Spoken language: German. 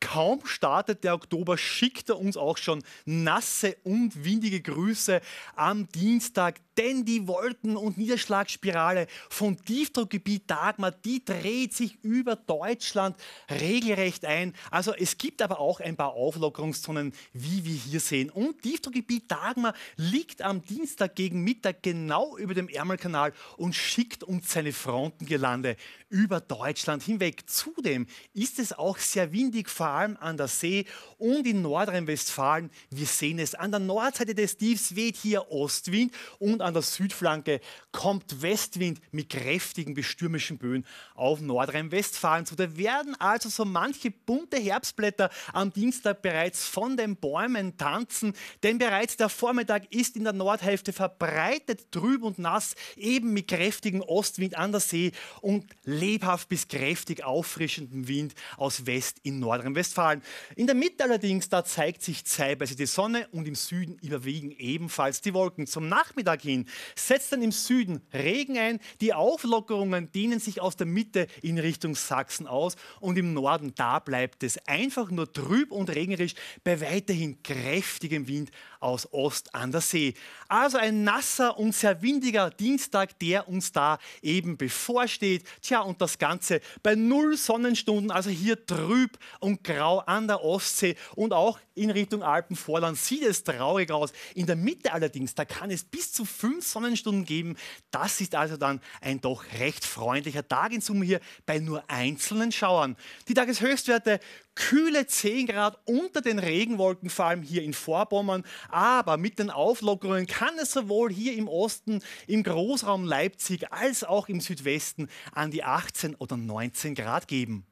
Kaum startet der Oktober, schickt er uns auch schon nasse und windige Grüße am Dienstag, denn die Wolken- und Niederschlagsspirale von Tiefdruckgebiet Dagmar, die dreht sich über Deutschland regelrecht ein. Also es gibt aber auch ein paar Auflockerungszonen, wie wir hier sehen. Und Tiefdruckgebiet Dagmar liegt am Dienstag gegen Mittag genau über dem Ärmelkanal und schickt uns seine Frontengelande über Deutschland hinweg. Zudem ist es auch sehr windig vor allem an der See und in Nordrhein-Westfalen, wir sehen es, an der Nordseite des Tiefs weht hier Ostwind und an der Südflanke kommt Westwind mit kräftigen bestürmischen Böen auf Nordrhein-Westfalen zu. Da werden also so manche bunte Herbstblätter am Dienstag bereits von den Bäumen tanzen, denn bereits der Vormittag ist in der Nordhälfte verbreitet trüb und nass, eben mit kräftigem Ostwind an der See und lebhaft bis kräftig auffrischendem Wind aus West in Nordrhein-Westfalen. Nordrhein-Westfalen. In der Mitte allerdings, da zeigt sich zeitweise die Sonne und im Süden überwiegen ebenfalls die Wolken. Zum Nachmittag hin setzt dann im Süden Regen ein. Die Auflockerungen dehnen sich aus der Mitte in Richtung Sachsen aus und im Norden, da bleibt es einfach nur trüb und regnerisch bei weiterhin kräftigem Wind aus Ost an der See. Also ein nasser und sehr windiger Dienstag, der uns da eben bevorsteht. Tja, und das Ganze bei null Sonnenstunden, also hier trüb und und grau an der Ostsee und auch in Richtung Alpenvorland sieht es traurig aus. In der Mitte allerdings, da kann es bis zu fünf Sonnenstunden geben. Das ist also dann ein doch recht freundlicher Tag in Summe hier bei nur einzelnen Schauern. Die Tageshöchstwerte kühle 10 Grad unter den Regenwolken, vor allem hier in Vorpommern. Aber mit den Auflockerungen kann es sowohl hier im Osten, im Großraum Leipzig als auch im Südwesten an die 18 oder 19 Grad geben.